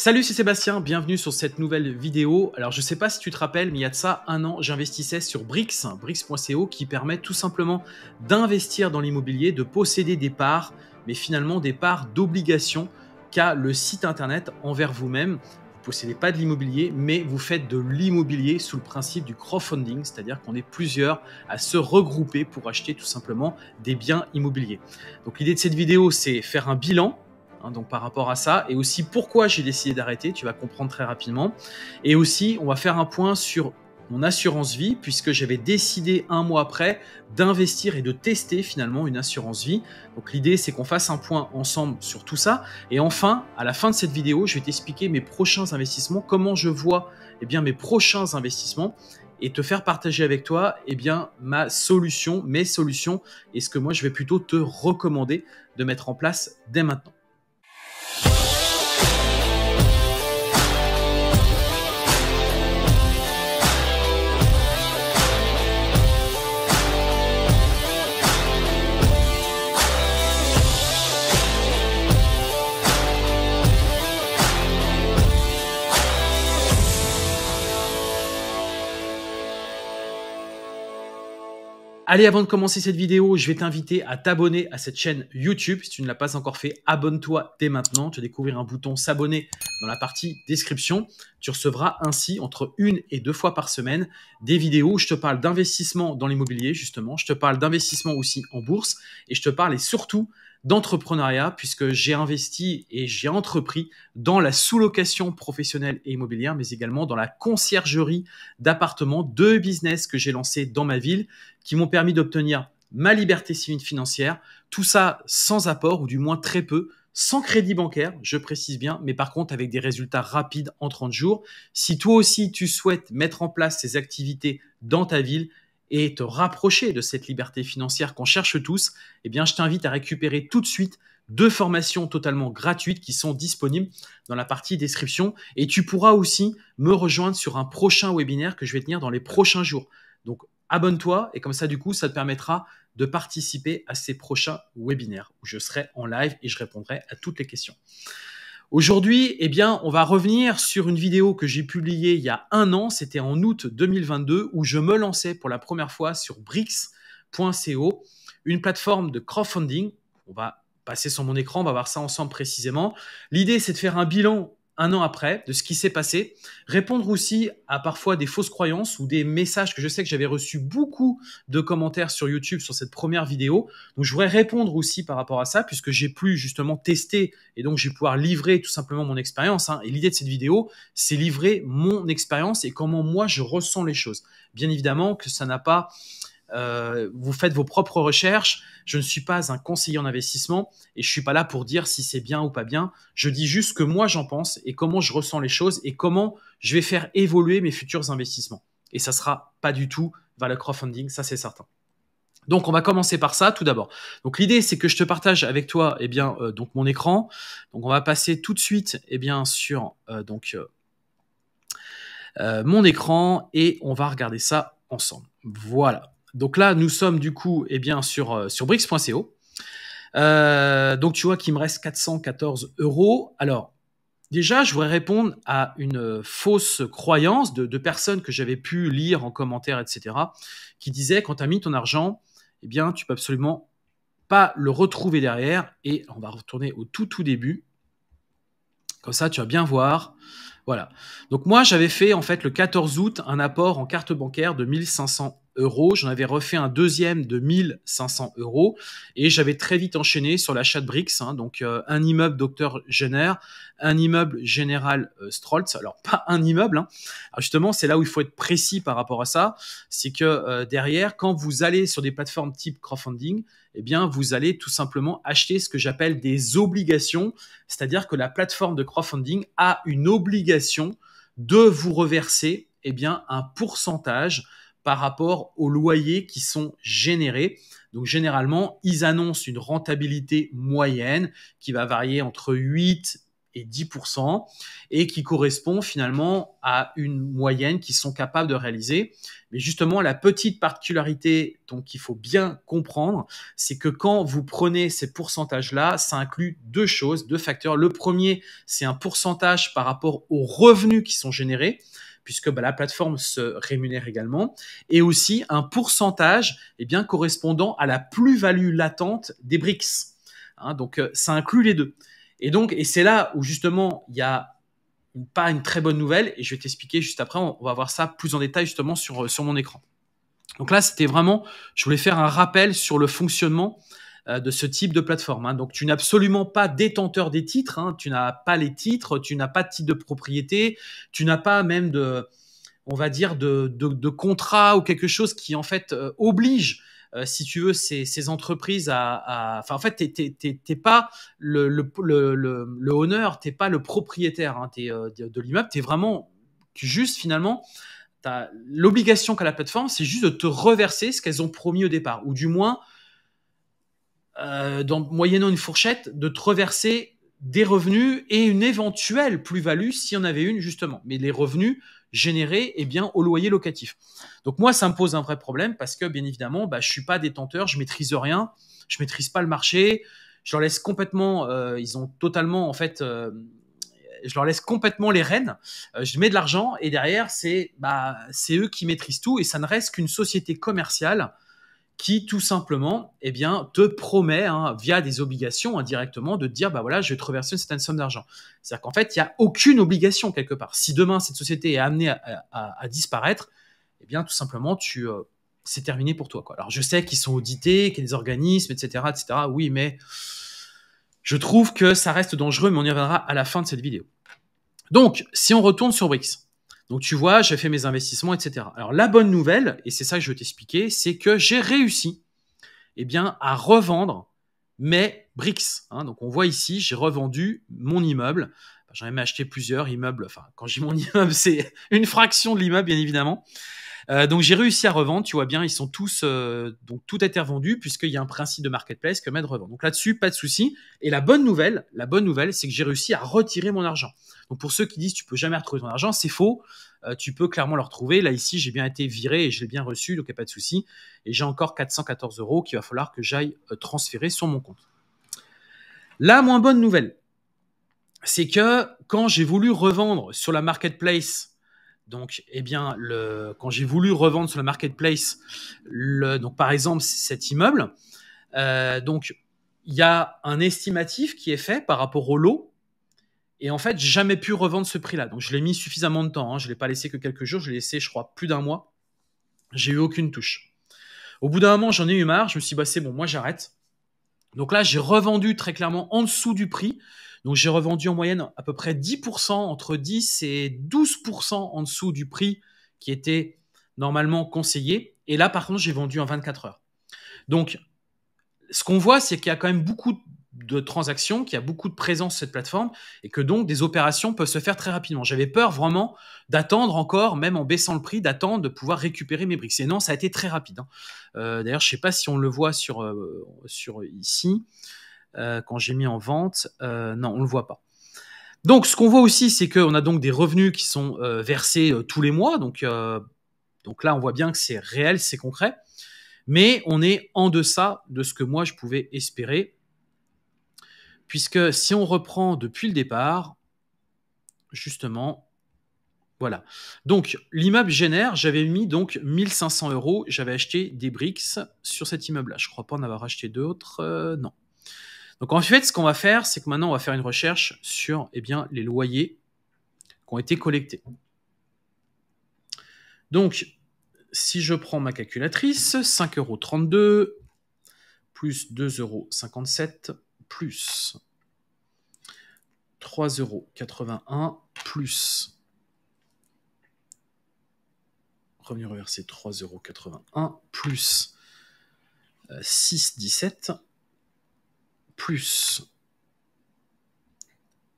Salut, c'est Sébastien, bienvenue sur cette nouvelle vidéo. Alors je sais pas si tu te rappelles, mais il y a de ça un an, j'investissais sur Brix, Brix.co, qui permet tout simplement d'investir dans l'immobilier, de posséder des parts, mais finalement des parts d'obligation qu'a le site internet envers vous-même. Vous ne possédez pas de l'immobilier, mais vous faites de l'immobilier sous le principe du crowdfunding, c'est-à-dire qu'on est plusieurs à se regrouper pour acheter tout simplement des biens immobiliers. Donc l'idée de cette vidéo, c'est faire un bilan Hein, donc par rapport à ça, et aussi pourquoi j'ai décidé d'arrêter, tu vas comprendre très rapidement. Et aussi, on va faire un point sur mon assurance vie, puisque j'avais décidé un mois après d'investir et de tester finalement une assurance vie. Donc l'idée c'est qu'on fasse un point ensemble sur tout ça. Et enfin, à la fin de cette vidéo, je vais t'expliquer mes prochains investissements, comment je vois eh bien, mes prochains investissements et te faire partager avec toi eh bien, ma solution, mes solutions et ce que moi je vais plutôt te recommander de mettre en place dès maintenant. Allez, avant de commencer cette vidéo, je vais t'inviter à t'abonner à cette chaîne YouTube. Si tu ne l'as pas encore fait, abonne-toi dès maintenant. Tu vas découvrir un bouton s'abonner dans la partie description. Tu recevras ainsi entre une et deux fois par semaine des vidéos où je te parle d'investissement dans l'immobilier, justement. Je te parle d'investissement aussi en bourse et je te parle et surtout d'entrepreneuriat puisque j'ai investi et j'ai entrepris dans la sous-location professionnelle et immobilière, mais également dans la conciergerie d'appartements, deux business que j'ai lancés dans ma ville qui m'ont permis d'obtenir ma liberté civile financière, tout ça sans apport ou du moins très peu, sans crédit bancaire, je précise bien, mais par contre avec des résultats rapides en 30 jours. Si toi aussi tu souhaites mettre en place ces activités dans ta ville, et te rapprocher de cette liberté financière qu'on cherche tous, eh bien, je t'invite à récupérer tout de suite deux formations totalement gratuites qui sont disponibles dans la partie description. Et tu pourras aussi me rejoindre sur un prochain webinaire que je vais tenir dans les prochains jours. Donc, abonne-toi et comme ça, du coup, ça te permettra de participer à ces prochains webinaires où je serai en live et je répondrai à toutes les questions. Aujourd'hui, eh bien, on va revenir sur une vidéo que j'ai publiée il y a un an, c'était en août 2022, où je me lançais pour la première fois sur Bricks.co, une plateforme de crowdfunding. On va passer sur mon écran, on va voir ça ensemble précisément. L'idée, c'est de faire un bilan un an après de ce qui s'est passé. Répondre aussi à parfois des fausses croyances ou des messages que je sais que j'avais reçu beaucoup de commentaires sur YouTube sur cette première vidéo. Donc je voudrais répondre aussi par rapport à ça puisque j'ai pu justement tester et donc je vais pouvoir livrer tout simplement mon expérience. Hein. Et l'idée de cette vidéo, c'est livrer mon expérience et comment moi je ressens les choses. Bien évidemment que ça n'a pas euh, vous faites vos propres recherches. Je ne suis pas un conseiller en investissement et je suis pas là pour dire si c'est bien ou pas bien. Je dis juste que moi j'en pense et comment je ressens les choses et comment je vais faire évoluer mes futurs investissements. Et ça sera pas du tout vers le crowdfunding, ça c'est certain. Donc on va commencer par ça tout d'abord. Donc l'idée c'est que je te partage avec toi eh bien euh, donc mon écran. Donc on va passer tout de suite eh bien sur euh, mon écran et on va regarder ça ensemble. Voilà donc là, nous sommes du coup eh bien, sur, euh, sur brix.co. Euh, donc tu vois qu'il me reste 414 euros. Alors, déjà, je voudrais répondre à une fausse croyance de, personnes que j'avais pu lire en commentaire, etc., qui disaient quand tu as mis ton argent, eh bien, tu peux absolument pas le retrouver derrière. Et on va retourner au tout, tout début. Comme ça, tu vas bien voir. Voilà. Donc moi, j'avais fait en fait le 14 août un apport en carte bancaire de 1500 J'en avais refait un deuxième de 1500 euros. Et j'avais très vite enchaîné sur l'achat de BRICS. Hein. donc, euh, un immeuble Docteur Jenner, un immeuble Général euh, Alors, pas un immeuble. Hein. justement, c'est là où il faut être précis par rapport à ça. C'est que euh, derrière, quand vous allez sur des plateformes type crowdfunding, eh bien, vous allez tout simplement acheter ce que j'appelle des obligations. C'est-à-dire que la plateforme de crowdfunding a une obligation de vous reverser eh bien, un pourcentage par rapport aux loyers qui sont générés. Donc généralement, ils annoncent une rentabilité moyenne qui va varier entre 8 et 10% et qui correspond finalement à une moyenne qu'ils sont capables de réaliser. Mais justement, la petite particularité donc qu'il faut bien comprendre, c'est que quand vous prenez ces pourcentages-là, ça inclut deux choses, deux facteurs. Le premier, c'est un pourcentage par rapport aux revenus qui sont générés puisque bah, la plateforme se rémunère également, et aussi un pourcentage et eh bien, correspondant à la plus-value latente des BRICS. Hein, donc euh, ça inclut les deux. Et donc, et c'est là où justement il y a pas une très bonne nouvelle, et je vais t'expliquer juste après, on, va voir ça plus en détail justement sur, euh, sur mon écran. Donc là, c'était vraiment, je voulais faire un rappel sur le fonctionnement euh, de ce type de plateforme. Hein. Donc tu n'es absolument pas détenteur des titres, hein. tu n'as pas les titres, tu n'as pas de titre de propriété, tu n'as pas même de, on va dire, de, de, contrat ou quelque chose qui en fait euh, oblige. Euh, si tu veux, ces, entreprises à, Enfin, en fait, tu t'es pas le, le, le, le honneur, t'es pas le propriétaire hein. de, l'immeuble, l'immeuble, es vraiment juste, finalement, l'obligation qu'a la plateforme, c'est juste de te reverser ce qu'elles ont promis au départ, ou du moins euh, dans, moyennant une fourchette, de traverser reverser des revenus et une éventuelle plus-value si on en avait une justement. Mais les revenus générés eh bien, au loyer locatif. Donc moi, ça me pose un vrai problème parce que bien évidemment, bah, je suis pas détenteur, je maîtrise rien, je maîtrise pas le marché, je leur laisse complètement, euh, ils ont totalement en fait... Euh, je leur laisse complètement les rênes, je mets de l'argent et derrière, c'est bah, eux qui maîtrisent tout et ça ne reste qu'une société commerciale qui tout simplement eh bien, te promet, hein, via des obligations indirectement, hein, de te dire, bah voilà, je vais te reverser une certaine somme d'argent. C'est-à-dire qu'en fait, il n'y a aucune obligation quelque part. Si demain, cette société est amenée à, disparaître, eh bien, tout simplement, tu, euh, c'est terminé pour toi. Quoi. Alors, je sais qu'ils sont audités, qu'il y a des organismes, etc., etc. Oui, mais je trouve que ça reste dangereux, mais on y reviendra à la fin de cette vidéo. Donc, si on retourne sur Wix, donc tu vois, j'ai fait mes investissements, etc. Alors la bonne nouvelle, et c'est ça que je vais t'expliquer, c'est que j'ai réussi eh bien, à revendre mes BRICS. Hein. Donc on voit ici, j'ai revendu mon immeuble. J'en ai même acheté plusieurs immeubles. Enfin, quand j'ai mon immeuble, c'est une fraction de l'immeuble, bien évidemment. Euh, donc j'ai réussi à revendre, tu vois bien, ils sont tous, euh, donc tout a été revendu puisqu'il y a un principe de marketplace que m'aide revend. revendre. Donc là-dessus, pas de souci. Et la bonne nouvelle, la bonne nouvelle, c'est que j'ai réussi à retirer mon argent. Donc pour ceux qui disent tu peux jamais retrouver ton argent, c'est faux. Euh, tu peux clairement le retrouver. Là ici, j'ai bien été viré et je l'ai bien reçu, donc il n'y a pas de souci. Et j'ai encore 414 euros qu'il va falloir que j'aille euh, transférer sur mon compte. La moins bonne nouvelle, c'est que quand j'ai voulu revendre sur la marketplace, donc, eh bien, le, quand j'ai voulu revendre sur la marketplace, le, donc par exemple cet immeuble, euh, donc il y a un estimatif qui est fait par rapport au lot et en fait, jamais pu revendre ce prix-là. Donc, je l'ai mis suffisamment de temps. Hein. Je ne l'ai pas laissé que quelques jours. Je l'ai laissé, je crois, plus d'un mois. J'ai eu aucune touche. Au bout d'un moment, j'en ai eu marre. Je me suis dit, bah, c'est bon, moi, j'arrête. Donc là, j'ai revendu très clairement en dessous du prix. Donc, j'ai revendu en moyenne à peu près 10%, entre 10 et 12% en dessous du prix qui était normalement conseillé. Et là, par contre, j'ai vendu en 24 heures. Donc, ce qu'on voit, c'est qu'il y a quand même beaucoup de de transactions, qui a beaucoup de présence sur cette plateforme et que donc des opérations peuvent se faire très rapidement. J'avais peur vraiment d'attendre encore, même en baissant le prix, d'attendre de pouvoir récupérer mes briques. Et non, ça a été très rapide. Hein. Euh, d'ailleurs, je ne sais pas si on le voit sur, euh, sur ici, euh, quand j'ai mis en vente. non, on ne le voit pas. Donc, ce qu'on voit aussi, c'est qu'on a donc des revenus qui sont versés tous les mois. Donc, donc là, on voit bien que c'est réel, c'est concret. Mais on est en deçà de ce que moi, je pouvais espérer puisque si on reprend depuis le départ, justement, voilà. Donc l'immeuble génère, j'avais mis donc 1500 euros, j'avais acheté des briques sur cet immeuble-là. Je crois pas en avoir acheté d'autres, euh, non. Donc en fait, ce qu'on va faire, c'est que maintenant on va faire une recherche sur eh bien, les loyers qui ont été collectés. Donc si je prends ma calculatrice, 5,32 euros plus 2,57 euros plus. 3,81 euros plus. Revenu reversé 3,81 euros plus euh, six dix sept plus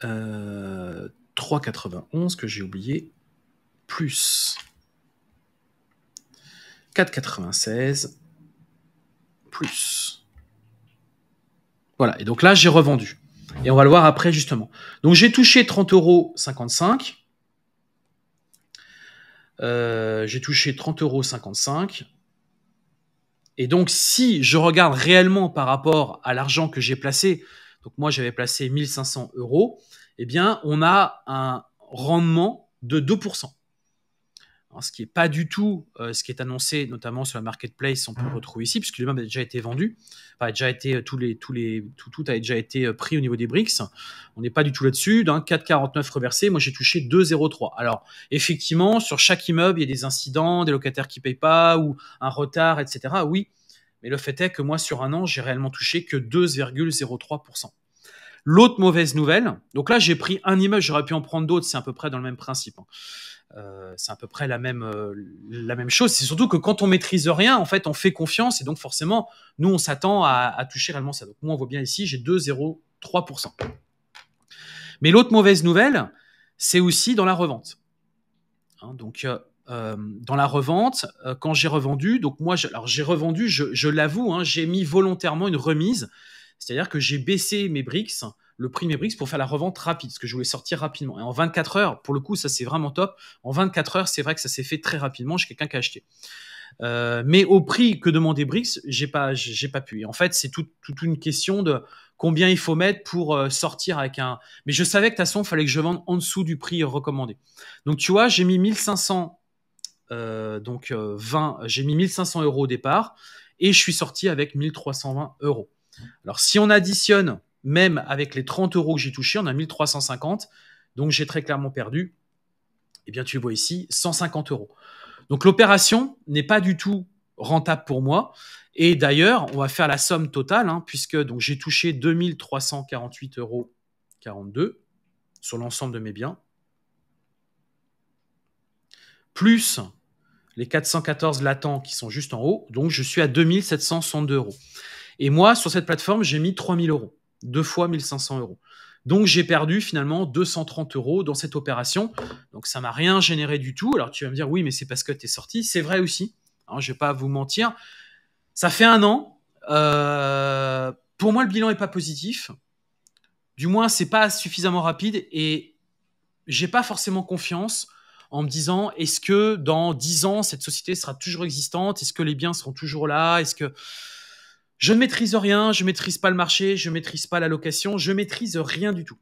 euh, trois quatre-vingt onze que j'ai oublié plus quatre quatre-vingt seize plus voilà. Et donc là, j'ai revendu. Et on va le voir après, justement. Donc j'ai touché 30,55 euros. Euh, j'ai touché 30,55 euros. Et donc, si je regarde réellement par rapport à l'argent que j'ai placé, donc moi j'avais placé 1500 euros, eh bien on a un rendement de 2%. Hein, ce qui n'est pas du tout euh, ce qui est annoncé, notamment sur la marketplace, on peut mhm. le retrouver ici, puisque l'immeuble a déjà été vendu, déjà été, euh, les, les, tout, a déjà été euh, pris au niveau des BRICS. On n'est pas du tout là-dessus. D'un 4,49 reversé, moi j'ai touché 2,03. Alors, effectivement, sur chaque immeuble, il y a des incidents, des locataires qui ne payent pas, ou un retard, etc. Oui, mais le fait est que moi, sur un an, j'ai réellement touché que 2,03%. L'autre mauvaise nouvelle, donc là j'ai pris un immeuble, j'aurais pu en prendre d'autres, c'est à peu près dans le même principe. Hein. Euh, c'est à peu près la même, euh, la même chose. C'est surtout que quand on maîtrise rien, en fait, on fait confiance et donc forcément, nous, on s'attend à, toucher réellement ça. Donc moi, on voit bien ici, j'ai 2,03%. Mais l'autre mauvaise nouvelle, c'est aussi dans la revente. Hein, donc euh, dans la revente, quand j'ai revendu, donc moi, j'ai revendu, je, l'avoue, hein, j'ai mis volontairement une remise, c'est-à-dire que j'ai baissé mes BRICS le prix mes pour faire la revente rapide, parce que je voulais sortir rapidement. Et en 24 heures, pour le coup, ça c'est vraiment top. En 24 heures, c'est vrai que ça s'est fait très rapidement. J'ai quelqu'un qui a acheté. Euh, mais au prix que demandait Brix, j'ai pas, j'ai pas pu. Et en fait, c'est toute une question de combien il faut mettre pour euh, sortir avec un. Mais je savais que de toute façon, il fallait que je vende en dessous du prix recommandé. Donc tu vois, j'ai mis 1500, euh, donc 20, euh, j'ai mis 1500 euros au départ et je suis sorti avec 1320 euros. Alors si on additionne même avec les 30 euros que j'ai touchés, on a 1350, donc j'ai très clairement perdu, eh bien tu vois ici, 150 euros. Donc l'opération n'est pas du tout rentable pour moi. Et d'ailleurs, on va faire la somme totale, hein, puisque j'ai touché 2348 euros sur l'ensemble de mes biens, plus les 414 latents qui sont juste en haut, donc je suis à 2762 euros. Et moi, sur cette plateforme, j'ai mis 3000 euros deux fois 1500 euros. Donc j'ai perdu finalement 230 euros dans cette opération. Donc ça m'a rien généré du tout. Alors tu vas me dire oui mais c'est parce que tu es sorti. C'est vrai aussi. je hein, je vais pas vous mentir. Ça fait un an. Euh, pour moi le bilan est pas positif. Du moins c'est pas suffisamment rapide et j'ai pas forcément confiance en me disant est-ce que dans 10 ans cette société sera toujours existante Est-ce que les biens seront toujours là Est-ce que je ne maîtrise rien, je ne maîtrise pas le marché, je ne maîtrise pas la location, je maîtrise rien du tout.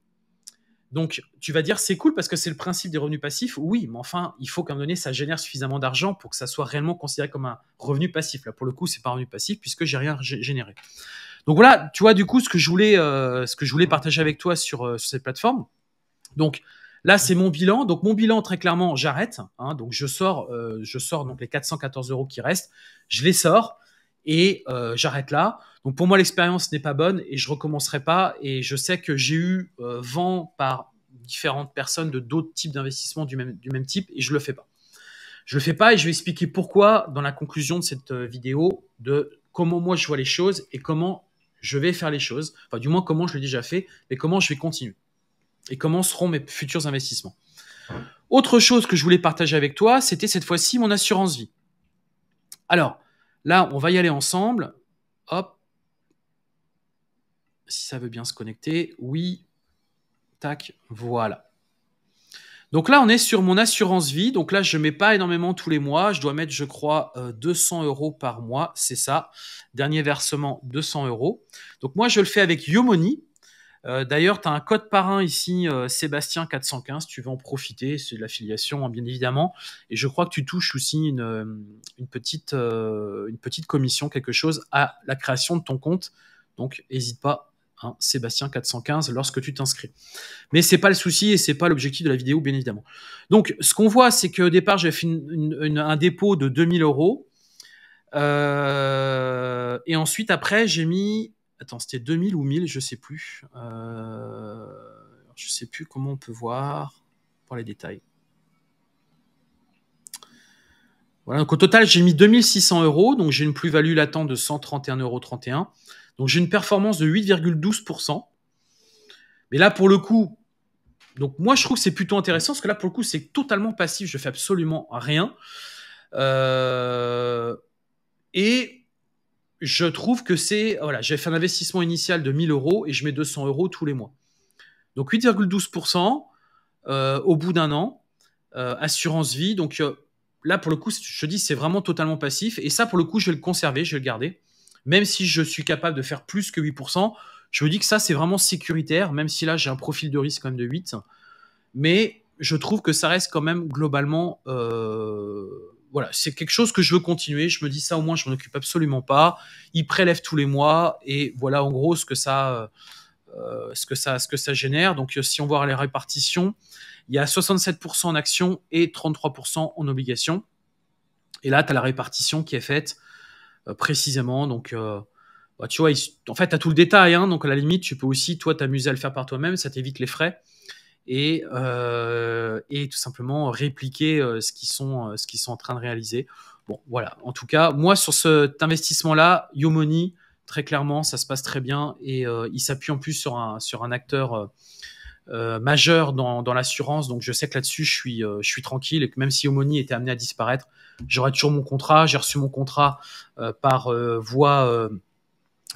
Donc, tu vas dire, c'est cool parce que c'est le principe des revenus passifs. Oui, mais enfin, il faut qu'à un moment donné, ça génère suffisamment d'argent pour que ça soit réellement considéré comme un revenu passif. Là, pour le coup, c'est pas un revenu passif puisque j'ai rien généré. Donc voilà, tu vois, du coup, ce que je voulais, euh, ce que je voulais partager avec toi euh, sur, cette plateforme. Donc là, c'est mon bilan. Donc mon bilan, très clairement, j'arrête. Hein. donc je sors, euh, je sors donc les 414 euros qui restent. Je les sors. Et euh, j'arrête là. Donc pour moi, l'expérience n'est pas bonne et je recommencerai pas. Et je sais que j'ai eu euh, vent par différentes personnes de d'autres types d'investissements du même, du même type et je le fais pas. Je le fais pas et je vais expliquer pourquoi dans la conclusion de cette euh, vidéo de comment moi je vois les choses et comment je vais faire les choses. Enfin, du moins comment je l'ai déjà fait, mais comment je vais continuer et comment seront mes futurs investissements. Autre chose que je voulais partager avec toi, c'était cette fois-ci mon assurance vie. Alors, Là, on va y aller ensemble. Hop. Si ça veut bien se connecter. Oui. Tac. Voilà. Donc là, on est sur mon assurance vie. Donc là, je ne mets pas énormément tous les mois. Je dois mettre, je crois, 200 euh, euros par mois. C'est ça. Dernier versement, 200 euros. Donc moi, je le fais avec Yomoni. Euh, d'ailleurs, tu as un code parrain ici, euh, Sébastien 415. Tu vas en profiter. C'est de l'affiliation, hein, bien évidemment. Et je crois que tu touches aussi une, euh, petite, une petite commission, quelque chose, à la création de ton compte. Donc, n'hésite pas, hein, Sébastien 415, lorsque tu t'inscris. Mais c'est pas le souci et c'est pas l'objectif de la vidéo, bien évidemment. Donc, ce qu'on voit, c'est qu'au départ, j'ai fait un dépôt de 2000 euros. et ensuite, après, j'ai mis Attends, c'était 2000 ou 1000, je ne sais plus. Je euh, Je sais plus comment on peut voir pour les détails. Voilà, donc au total, j'ai mis 2600 euros, donc j'ai une plus-value latente de 131,31 euros. Donc j'ai une performance de 8,12%. Mais là, pour le coup, donc moi, je trouve que c'est plutôt intéressant, parce que là, pour le coup, c'est totalement passif, je ne fais absolument rien. Euh, et je trouve que c'est. Voilà, j'ai fait un investissement initial de 1000 euros et je mets 200 euros tous les mois. Donc 8,12% euh, au bout d'un an, euh, assurance vie. Donc euh, là, pour le coup, je dis, c'est vraiment totalement passif. Et ça, pour le coup, je vais le conserver, je vais le garder. Même si je suis capable de faire plus que 8%, je me dis que ça, c'est vraiment sécuritaire, même si là, j'ai un profil de risque quand même de 8. Mais je trouve que ça reste quand même globalement euh, voilà, c'est quelque chose que je veux continuer. Je me dis ça au moins, je m'en occupe absolument pas. Ils prélèvent tous les mois et voilà en gros ce que ça, euh, euh, ce que ça, ce que ça génère. Donc euh, si on voit les répartitions, il y a 67% en actions et 33% en obligations. Et là, tu as la répartition qui est faite précisément. Donc bah, tu vois, en fait, tu as tout le détail. Hein. donc à la limite, tu peux aussi toi t'amuser à le faire par toi-même. Ça t'évite les frais et, euh, et tout simplement répliquer euh, ce qu'ils sont, euh, ce sont en train de réaliser. Bon, voilà. En tout cas, moi, sur cet investissement-là, Yomoni, très clairement, ça se passe très bien et il s'appuie en plus sur un, sur un acteur majeur dans, dans l'assurance. Donc, je sais que là-dessus, je suis, je suis tranquille et que même si Yomoni était amené à disparaître, j'aurais toujours mon contrat. J'ai reçu mon contrat par voie.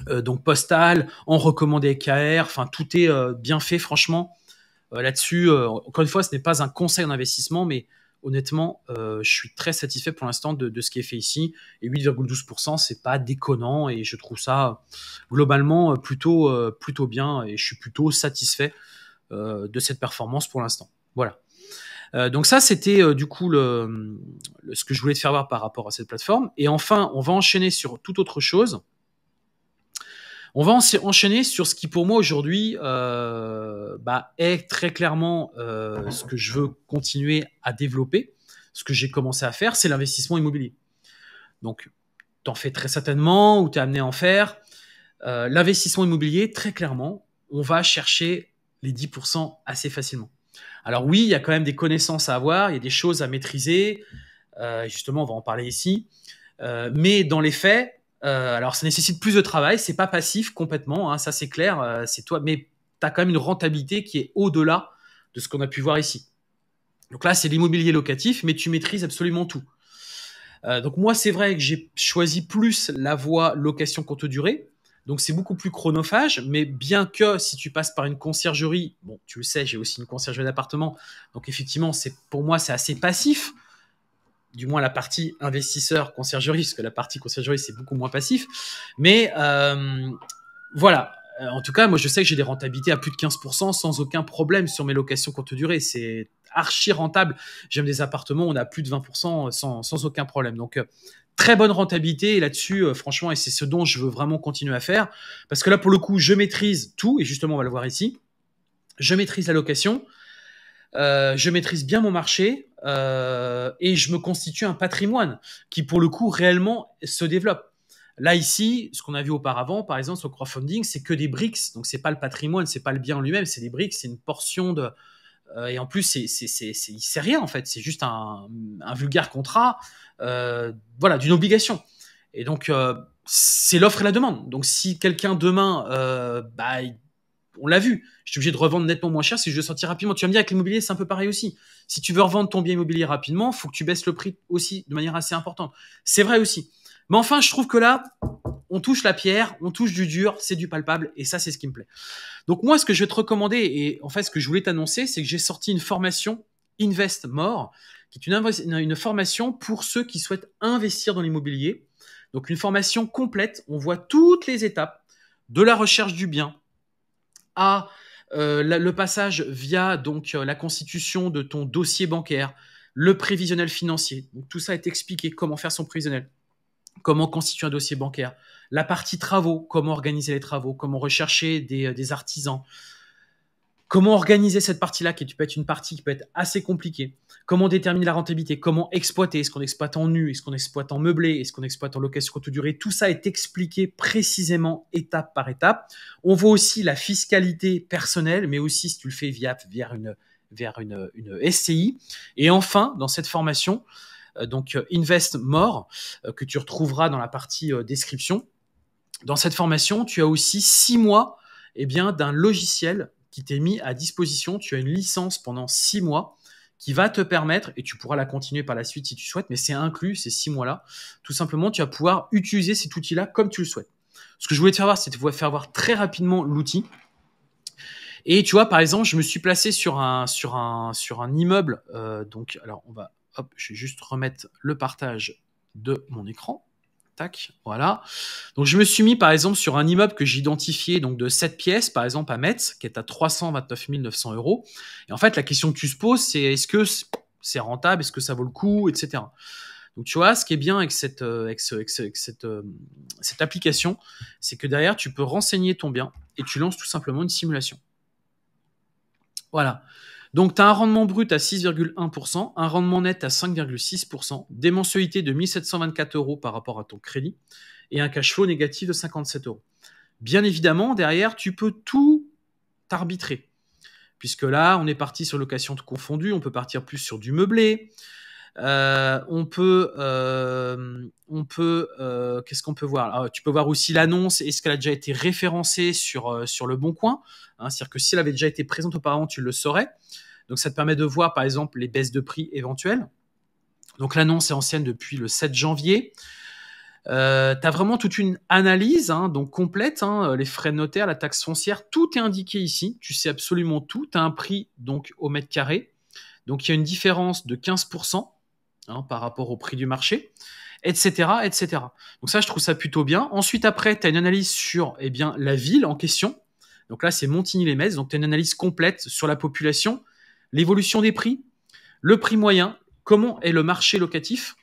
donc postale, en recommandé KR, enfin tout est bien fait franchement euh, là-dessus, euh, encore une fois, ce n'est pas un conseil en investissement, mais honnêtement, euh, je suis très satisfait pour l'instant de, ce qui est fait ici. Et 8,12%, c'est pas déconnant et je trouve ça globalement plutôt, plutôt bien et je suis plutôt satisfait de cette performance pour l'instant. Voilà. donc ça, c'était du coup ce que je voulais te faire voir par rapport à cette plateforme. Et enfin, on va enchaîner sur toute autre chose. On va enchaîner sur ce qui pour moi aujourd'hui euh, bah, est très clairement euh, ce que je veux continuer à développer, ce que j'ai commencé à faire, c'est l'investissement immobilier. Donc, tu en fais très certainement ou es amené à en faire. Euh, l'investissement immobilier, très clairement, on va chercher les 10% assez facilement. Alors oui, il y a quand même des connaissances à avoir, il y a des choses à maîtriser. justement, on va en parler ici. mais dans les faits, euh, alors ça nécessite plus de travail, c'est pas passif complètement, hein, ça c'est clair, euh, c'est toi, mais tu as quand même une rentabilité qui est au-delà de ce qu'on a pu voir ici. Donc là, c'est l'immobilier locatif, mais tu maîtrises absolument tout. Euh, donc moi, c'est vrai que j'ai choisi plus la voie location compte durée. Donc c'est beaucoup plus chronophage, mais bien que si tu passes par une conciergerie, bon, tu le sais, j'ai aussi une conciergerie d'appartement, donc effectivement, pour moi c'est assez passif du moins la partie investisseur conciergerie, parce que la partie conciergerie c'est beaucoup moins passif. Mais euh, voilà, euh, en tout cas, moi je sais que j'ai des rentabilités à plus de 15% sans aucun problème sur mes locations courte durée. C'est archi rentable. J'aime des appartements, on a plus de 20% sans, sans, aucun problème. Donc euh, très bonne rentabilité là-dessus, franchement, et c'est ce dont je veux vraiment continuer à faire. Parce que là, pour le coup, je maîtrise tout, et justement, on va le voir ici. Je maîtrise la location euh, je maîtrise bien mon marché euh, et je me constitue un patrimoine qui, pour le coup, réellement se développe. Là ici, ce qu'on a vu auparavant, par exemple sur le crowdfunding, c'est que des briques. donc c'est pas le patrimoine, c'est pas le bien en lui-même, c'est des briques, c'est une portion de euh, et en plus c'est c'est rien en fait, c'est juste un, un, vulgaire contrat, voilà, d'une obligation. Et donc c'est l'offre et la demande. Donc si quelqu'un demain bah, on l'a vu, je suis obligé de revendre nettement moins cher si je veux sortir rapidement. Tu vas me dire avec l'immobilier, c'est un peu pareil aussi. Si tu veux revendre ton bien immobilier rapidement, faut que tu baisses le prix aussi de manière assez importante. C'est vrai aussi. Mais enfin, je trouve que là, on touche la pierre, on touche du dur, c'est du palpable, et ça, c'est ce qui me plaît. Donc moi, ce que je vais te recommander, et en fait, ce que je voulais t'annoncer, c'est que j'ai sorti une formation Invest More, qui est une formation pour ceux qui souhaitent investir dans l'immobilier. Donc une formation complète, on voit toutes les étapes de la recherche du bien, à euh, le passage via donc euh, la constitution de ton dossier bancaire, le prévisionnel financier. Donc, tout ça est expliqué, comment faire son prévisionnel, comment constituer un dossier bancaire, la partie travaux, comment organiser les travaux, comment rechercher des euh, artisans, Comment organiser cette partie-là, qui peut être une partie qui peut être assez compliquée Comment déterminer la rentabilité Comment exploiter Est-ce qu'on exploite en nu Est-ce qu'on exploite en meublé Est-ce qu'on exploite en location courte durée Tout ça est expliqué précisément étape par étape. On voit aussi la fiscalité personnelle, mais aussi si tu le fais via, une, vers SCI. Et enfin, dans cette formation, euh, donc euh, Invest More, euh, que tu retrouveras dans la partie description, dans cette formation, tu as aussi six mois et eh bien, d'un logiciel qui t'est mis à disposition. Tu as une licence pendant six mois qui va te permettre, et tu pourras la continuer par la suite si tu souhaites, mais c'est inclus ces six mois-là. Tout simplement, tu vas pouvoir utiliser cet outil-là comme tu le souhaites. Ce que je voulais te faire voir, c'est te faire voir très rapidement l'outil. Et tu vois, par exemple, je me suis placé sur un, sur un, sur un immeuble. Euh, donc, alors, on va, hop, je vais juste remettre le partage de mon écran tac, voilà. Donc je me suis mis par exemple sur un immeuble que j'identifiais donc de 7 pièces, par exemple à Metz, qui est à 329 900 euros. Et en fait, la question que tu te poses, c'est est-ce que c'est rentable, est-ce que ça vaut le coup, etc. Donc tu vois, ce qui est bien avec cette, euh, cette, euh, cette application, c'est que derrière, tu peux renseigner ton bien et tu lances tout simplement une simulation. Voilà. Donc tu as un rendement brut à 6,1%, un rendement net à 5,6%, des mensualités de 1724 euros par rapport à ton crédit et un cash flow négatif de 57 euros. Bien évidemment, derrière, tu peux tout arbitrer. Puisque là, on est parti sur location de confondu, on peut partir plus sur du meublé, euh, on peut, euh, on peut, euh, qu'est-ce qu'on peut voir Tu peux voir aussi l'annonce. Est-ce qu'elle a déjà été référencée sur sur le Bon Coin hein, C'est-à-dire que si elle avait déjà été présente auparavant, tu le saurais. Donc ça te permet de voir par exemple les baisses de prix éventuelles. Donc l'annonce est ancienne depuis le 7 janvier. tu as vraiment toute une analyse hein, donc complète, hein, les frais de notaire, la taxe foncière, tout est indiqué ici, tu sais absolument tout, tu as un prix donc au mètre carré, donc il y a une différence de 15%, Hein, par rapport au prix du marché, etc., etc. Donc ça, je trouve ça plutôt bien. Ensuite, après, tu as une analyse sur eh bien, la ville en question. Donc là, c'est Montigny-les-Metz. Donc tu as une analyse complète sur la population, l'évolution des prix, le prix moyen, comment est le marché locatif,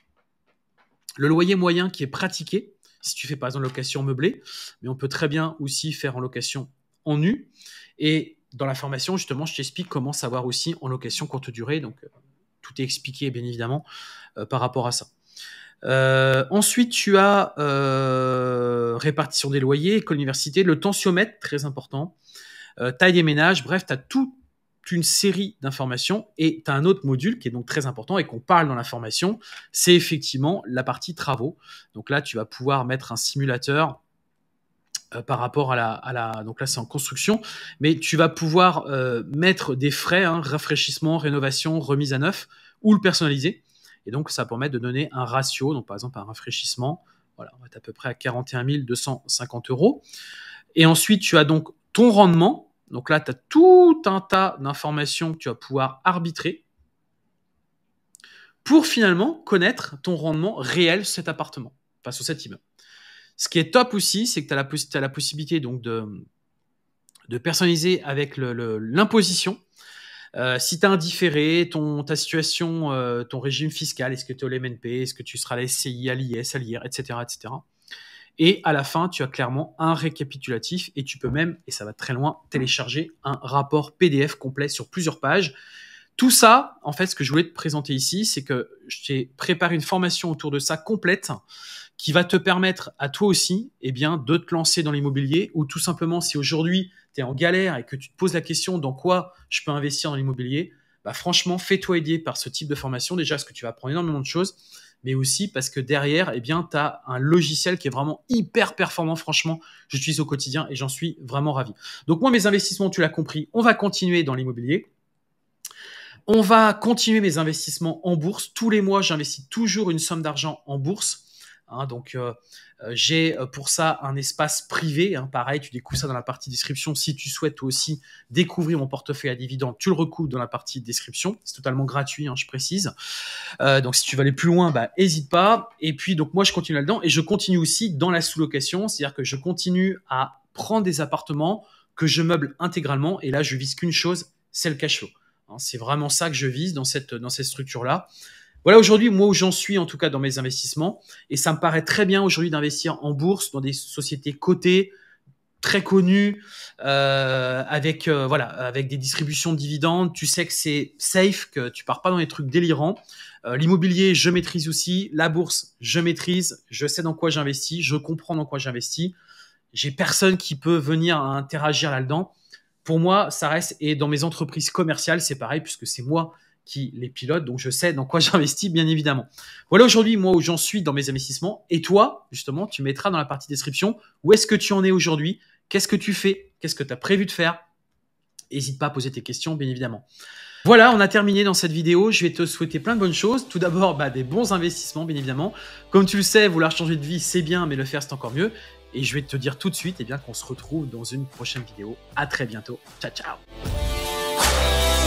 le loyer moyen qui est pratiqué, si tu fais par exemple location meublée, mais on peut très bien aussi faire en location en nu. Et dans la formation, justement, je t'explique comment savoir aussi en location courte durée. Donc, euh, tout est expliqué, bien évidemment, euh, par rapport à ça. Euh, ensuite, tu as euh, répartition des loyers, école université, le tensiomètre, très important, taille des ménages, bref, tu as toute une série d'informations et tu as un autre module qui est donc très important et qu'on parle dans la formation, c'est effectivement la partie travaux. Donc là, tu vas pouvoir mettre un simulateur euh, par rapport à la, donc là c'est en construction, mais tu vas pouvoir euh, mettre des frais, hein, rafraîchissement, rénovation, remise à neuf, ou le personnaliser. Et donc ça permet de donner un ratio, donc par exemple un rafraîchissement, voilà, on être à peu près à 41 250 euros. Et ensuite tu as donc ton rendement, donc là tu as tout un tas d'informations que tu vas pouvoir arbitrer pour finalement connaître ton rendement réel cet appartement, enfin sur cet immeuble. Ce qui est top aussi, c'est que tu as, la possibilité donc de, personnaliser avec l'imposition. Euh, si tu as indifféré, ta situation, euh, ton régime fiscal, est-ce que tu es au LMNP, est-ce que tu seras à la SCI, à l'IS, à l'IR, etc., etc. Et à la fin, tu as clairement un récapitulatif et tu peux même, et ça va très loin, télécharger un rapport PDF complet sur plusieurs pages. Tout ça, en fait, ce que je voulais te présenter ici, c'est que je t'ai préparé une formation autour de ça complète qui va te permettre à toi aussi eh bien, de te lancer dans l'immobilier ou tout simplement si aujourd'hui tu es en galère et que tu te poses la question dans quoi je peux investir dans l'immobilier, bah franchement, fais-toi aider par ce type de formation déjà parce que tu vas apprendre énormément de choses, mais aussi parce que derrière, eh bien, tu as un logiciel qui est vraiment hyper performant. Franchement, j'utilise au quotidien et j'en suis vraiment ravi. Donc moi, mes investissements, tu l'as compris, on va continuer dans l'immobilier. On va continuer mes investissements en bourse. Tous les mois, j'investis toujours une somme d'argent en bourse. Hein. donc euh, euh, j'ai euh, pour ça un espace privé. Hein. pareil, tu découvres ça dans la partie description. Si tu souhaites aussi découvrir mon portefeuille à dividendes, tu le recoupes dans la partie description. C'est totalement gratuit, hein, je précise. donc si tu veux aller plus loin, n'hésite bah, pas. Et puis donc moi je continue là-dedans et je continue aussi dans la sous-location, c'est-à-dire que je continue à prendre des appartements que je meuble intégralement. Et là je vise qu'une chose, c'est le cash flow. c'est vraiment ça que je vise dans cette dans cette structure là voilà aujourd'hui, moi, où j'en suis, en tout cas, dans mes investissements. Et ça me paraît très bien aujourd'hui d'investir en bourse, dans des sociétés cotées, très connues, euh, avec, euh, voilà, avec des distributions de dividendes. Tu sais que c'est safe, que tu pars pas dans des trucs délirants. Euh, l'immobilier, je maîtrise aussi. La bourse, je maîtrise. Je sais dans quoi j'investis. Je comprends dans quoi j'investis. J'ai personne qui peut venir interagir là-dedans. Pour moi, ça reste, et dans mes entreprises commerciales, c'est pareil, puisque c'est moi qui les pilote. Donc, je sais dans quoi j'investis, bien évidemment. Voilà aujourd'hui, moi, où j'en suis dans mes investissements. Et toi, justement, tu mettras dans la partie description où est-ce que tu en es aujourd'hui, qu'est-ce que tu fais, qu'est-ce que tu as prévu de faire. N'hésite pas à poser tes questions, bien évidemment. Voilà, on a terminé dans cette vidéo. Je vais te souhaiter plein de bonnes choses. Tout d'abord, bah, des bons investissements, bien évidemment. Comme tu le sais, vouloir changer de vie, c'est bien, mais le faire, c'est encore mieux. Et je vais te dire tout de suite eh bien, qu'on se retrouve dans une prochaine vidéo. À très bientôt. Ciao, ciao.